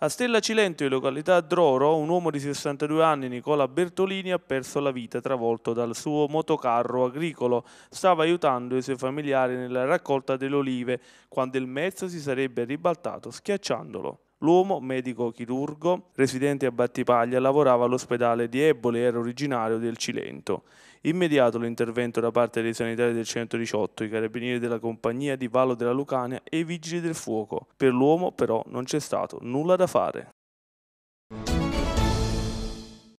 A Stella Cilento, in località Droro, un uomo di 62 anni, Nicola Bertolini, ha perso la vita travolto dal suo motocarro agricolo. Stava aiutando i suoi familiari nella raccolta delle olive, quando il mezzo si sarebbe ribaltato schiacciandolo. L'uomo, medico chirurgo, residente a Battipaglia, lavorava all'ospedale di Eboli e era originario del Cilento. Immediato l'intervento da parte dei sanitari del 118, i carabinieri della compagnia di Vallo della Lucania e i vigili del fuoco. Per l'uomo però non c'è stato nulla da fare.